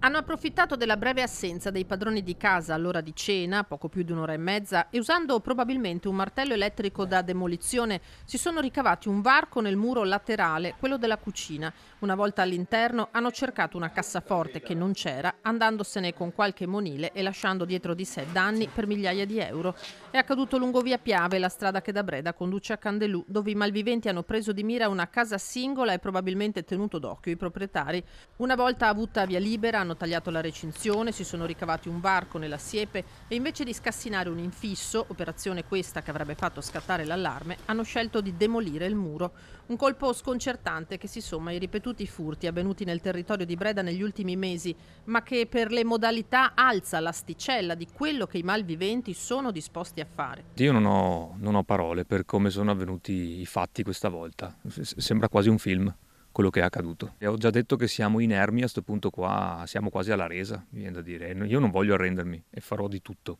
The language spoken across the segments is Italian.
Hanno approfittato della breve assenza dei padroni di casa all'ora di cena, poco più di un'ora e mezza, e usando probabilmente un martello elettrico da demolizione, si sono ricavati un varco nel muro laterale, quello della cucina. Una volta all'interno hanno cercato una cassaforte che non c'era, andandosene con qualche monile e lasciando dietro di sé danni per migliaia di euro. È accaduto lungo via Piave, la strada che da Breda conduce a Candelù, dove i malviventi hanno preso di mira una casa singola e probabilmente tenuto d'occhio i proprietari. Una volta avuta via libera, hanno tagliato la recinzione, si sono ricavati un varco nella siepe e invece di scassinare un infisso, operazione questa che avrebbe fatto scattare l'allarme, hanno scelto di demolire il muro. Un colpo sconcertante che si somma ai ripetuti furti avvenuti nel territorio di Breda negli ultimi mesi, ma che per le modalità alza l'asticella di quello che i malviventi sono disposti a fare. Io non ho, non ho parole per come sono avvenuti i fatti questa volta. S- sembra quasi un film quello che è accaduto. E ho già detto che siamo inermi, a questo punto qua siamo quasi alla resa, mi viene da dire. Io non voglio arrendermi e farò di tutto.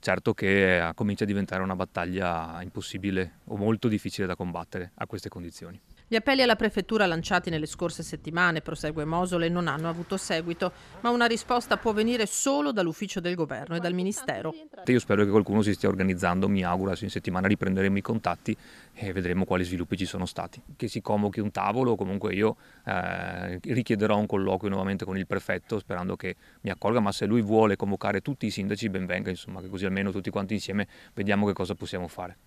Certo che eh, comincia a diventare una battaglia impossibile o molto difficile da combattere a queste condizioni. Gli appelli alla prefettura lanciati nelle scorse settimane, prosegue Mosole, non hanno avuto seguito, ma una risposta può venire solo dall'ufficio del governo e dal ministero. Io spero che qualcuno si stia organizzando, mi auguro, in settimana riprenderemo i contatti e vedremo quali sviluppi ci sono stati. Che si convochi un tavolo, comunque io eh, richiederò un colloquio nuovamente con il prefetto sperando che mi accolga, ma se lui vuole convocare tutti i sindaci benvenga, insomma, che così almeno tutti quanti insieme vediamo che cosa possiamo fare.